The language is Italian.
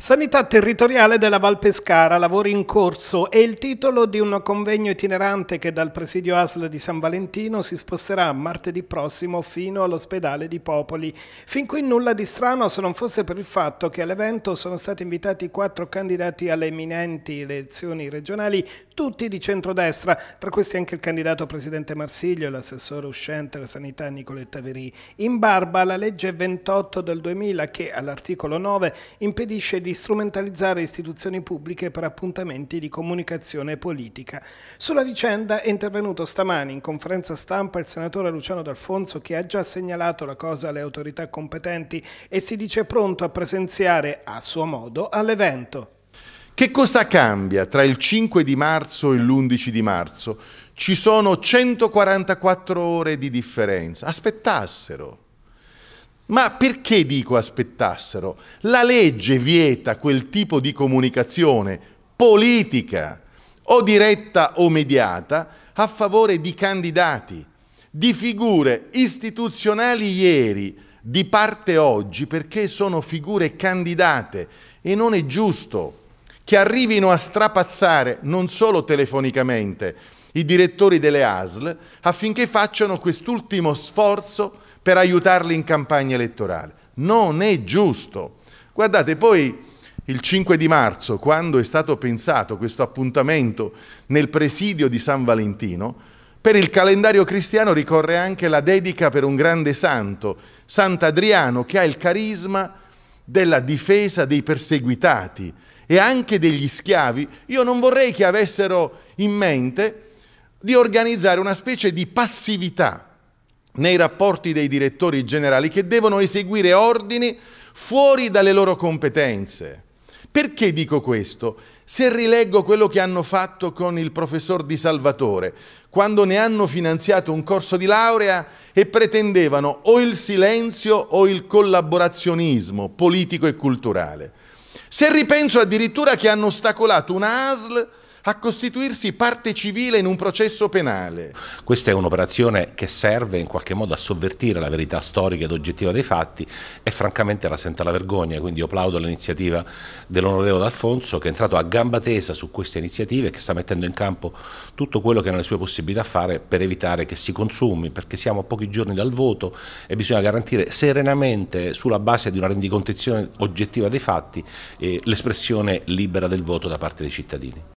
Sanità territoriale della Val Pescara, lavori in corso, è il titolo di un convegno itinerante che dal presidio ASL di San Valentino si sposterà martedì prossimo fino all'ospedale di Popoli. Fin qui nulla di strano se non fosse per il fatto che all'evento sono stati invitati quattro candidati alle eminenti elezioni regionali tutti di centrodestra, tra questi anche il candidato presidente Marsiglio e l'assessore uscente alla sanità Nicoletta Verì. In barba la legge 28 del 2000 che all'articolo 9 impedisce di strumentalizzare istituzioni pubbliche per appuntamenti di comunicazione politica. Sulla vicenda è intervenuto stamani in conferenza stampa il senatore Luciano D'Alfonso che ha già segnalato la cosa alle autorità competenti e si dice pronto a presenziare a suo modo all'evento. Che cosa cambia tra il 5 di marzo e l'11 di marzo? Ci sono 144 ore di differenza. Aspettassero. Ma perché dico aspettassero? La legge vieta quel tipo di comunicazione politica, o diretta o mediata, a favore di candidati, di figure istituzionali ieri, di parte oggi, perché sono figure candidate e non è giusto che arrivino a strapazzare non solo telefonicamente i direttori delle ASL affinché facciano quest'ultimo sforzo per aiutarli in campagna elettorale. Non è giusto. Guardate, poi il 5 di marzo, quando è stato pensato questo appuntamento nel presidio di San Valentino, per il calendario cristiano ricorre anche la dedica per un grande santo, Sant'Adriano, che ha il carisma della difesa dei perseguitati, e anche degli schiavi, io non vorrei che avessero in mente di organizzare una specie di passività nei rapporti dei direttori generali che devono eseguire ordini fuori dalle loro competenze. Perché dico questo? Se rileggo quello che hanno fatto con il professor Di Salvatore, quando ne hanno finanziato un corso di laurea e pretendevano o il silenzio o il collaborazionismo politico e culturale. Se ripenso addirittura che hanno ostacolato una ASL a costituirsi parte civile in un processo penale. Questa è un'operazione che serve in qualche modo a sovvertire la verità storica ed oggettiva dei fatti e francamente la senta la vergogna, quindi io plaudo l'iniziativa dell'onorevole D'Alfonso che è entrato a gamba tesa su queste iniziative e che sta mettendo in campo tutto quello che è nelle sue possibilità fare per evitare che si consumi, perché siamo a pochi giorni dal voto e bisogna garantire serenamente sulla base di una rendicontazione oggettiva dei fatti eh, l'espressione libera del voto da parte dei cittadini.